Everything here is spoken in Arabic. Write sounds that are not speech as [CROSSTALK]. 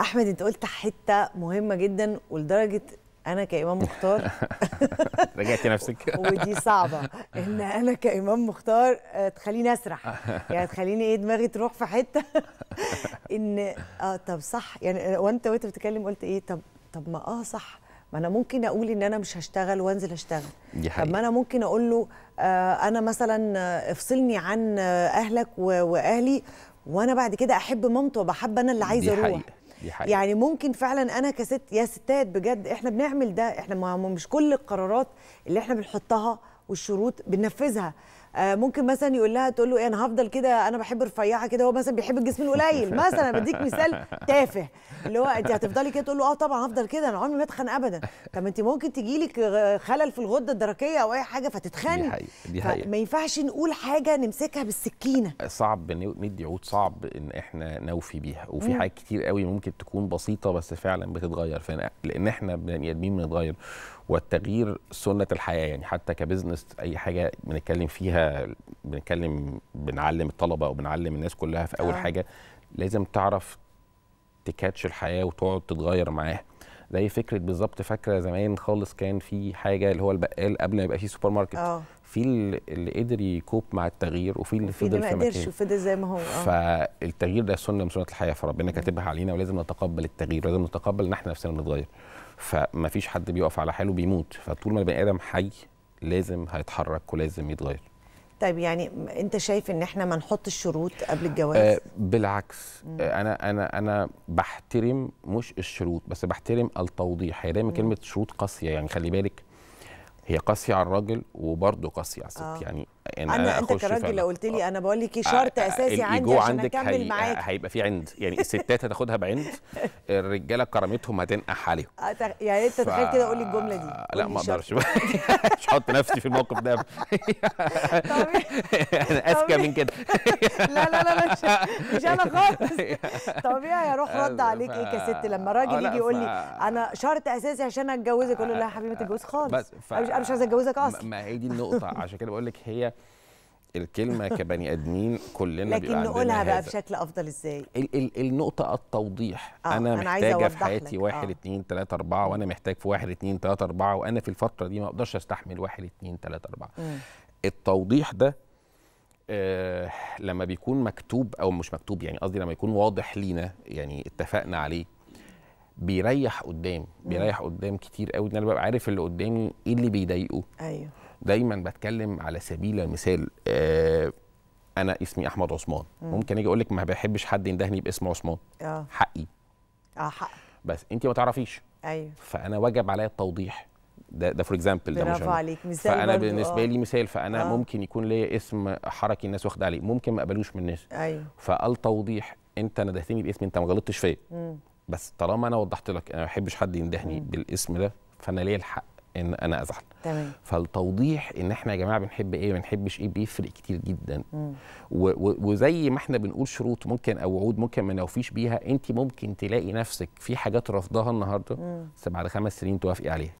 احمد انت قلت حته مهمه جدا ولدرجه انا كامام مختار [LAUGHS] رجعتي نفسك [LAUGHS] ودي صعبه ان انا كامام مختار آه، تخليني اسرح [LAUGHS] يعني تخليني ايه دماغي تروح في حته ان اه طب صح يعني آه، وانت وانت بتتكلم قلت ايه طب طب ما اه صح ما انا ممكن اقول ان انا مش هشتغل وانزل اشتغل دي حقيقة. طب ما انا ممكن اقول له آه انا مثلا آه، افصلني عن اهلك واهلي وانا بعد كده احب مامته وبحب انا اللي عايزه اروح يعني ممكن فعلا انا كست يا ستات بجد احنا بنعمل ده احنا مش كل القرارات اللي احنا بنحطها والشروط بننفذها آه، ممكن مثلا يقول لها تقول له ايه انا هفضل كده انا بحب رفيعه كده هو مثلا بيحب الجسم القليل [LAUGHS] مثلا بديك مثال تافه اللي هو انت هتفضلي كده تقول له اه طبعا هفضل كده انا عمري ما اتخن ابدا طب انت ممكن تجي لك خلل في الغده الدرقيه او اي حاجه فتتخني دي حقيقة. دي حقيقة. ما ينفعش نقول حاجه نمسكها بالسكينه صعب ندي عود صعب ان احنا نوفي بيها وفي حاجات كتير قوي ممكن تكون بسيطه بس فعلا بتتغير لان احنا بني ادمين بنتغير والتغيير سنه الحياه يعني حتى كبزنس اي حاجه بنتكلم فيها بنتكلم بنعلم الطلبه وبنعلم الناس كلها في اول آه. حاجه لازم تعرف تكاتش الحياه وتقعد تتغير معاها زي فكره بالظبط فاكره زمان خالص كان في حاجه اللي هو البقال قبل ما يبقى في سوبر ماركت أوه. في اللي قدر يكوب مع التغيير وفي اللي فضل في مكانه ما قدرش وفضل زي ما هو أوه. فالتغيير ده سنه من سنه الحياه فربنا كاتبها علينا ولازم نتقبل التغيير ولازم نتقبل ان احنا نفسنا بنتغير فما فيش حد بيقف على حاله بيموت فطول ما البني ادم حي لازم هيتحرك ولازم يتغير طيب يعني انت شايف ان احنا ما نحط شروط قبل الجواز آه، بالعكس مم. آه، انا انا انا بحترم مش الشروط بس بحترم التوضيح هي دايما كلمه شروط قاسيه يعني خلي بالك هي قاسيه على الراجل وبرضه قاسيه على الست آه. يعني يعني انا, أنا انت كراجل لو قلت لي آه. انا بقول لك آه، شرط آه، اساسي عندي عشان عندك اكمل معاك هيبقى في عند يعني الستات هتاخدها بعند [LAUGHS] الرجاله كرامتهم هتنقح عليهم يعني انت تخيل كده قول لي الجمله دي لا ما اقدرش [LAUGHS] مش هحط نفسي في الموقف ده [LAUGHS] انا اذكى من كده لا لا لا مش, مش انا خالص طبيعي روح أيوة، رد عليك ايه كست لما راجل يجي يقول لي انا شرط اساسي عشان اتجوزك اقول له لا يا حبيبي ما تتجوز خالص انا مش عايز اتجوزك اصلا ما هي دي النقطه عشان كده بقول لك هي الكلمه [LAUGHS] كبني ادمين كلنا لكن نقولها بقى بشكل افضل ازاي ال ال النقطه التوضيح آه انا محتاجه في حياتي 1 2 3 4 وانا محتاج في 1 2 3 4 وانا في الفتره دي ما اقدرش استحمل 1 2 3 4 التوضيح ده آه لما بيكون مكتوب او مش مكتوب يعني قصدي لما يكون واضح لينا يعني اتفقنا عليه بيريح قدام بيريح قدام كتير قوي ان انا ببقى عارف اللي قدامي ايه اللي بيضايقه ايوه دايما بتكلم على سبيل المثال آه انا اسمي احمد عثمان مم. ممكن اجي اقول لك ما بحبش حد يندهني باسم عثمان آه. حقي اه حق بس انت ما تعرفيش ايوه فانا وجب عليا التوضيح ده ده فور اكزامبل ده مش عليك مثال فانا بالنسبه آه. لي مثال فانا آه. ممكن يكون ليا اسم حركي الناس واخده عليه ممكن ما اقبلوش من الناس ايوه فالتوضيح انت ندهتني باسم انت ما غلطتش فيا بس طالما انا وضحت لك انا ما بحبش حد يندهني مم. بالاسم ده فانا ليا الحق ان انا ازعل تمام فالتوضيح ان احنا يا جماعه بنحب ايه ما بنحبش ايه بيفرق كتير جدا وزي ما احنا بنقول شروط ممكن او وعود ممكن ما نوفيش بيها انت ممكن تلاقي نفسك في حاجات رافضاها النهارده بس بعد خمس سنين توافقي عليها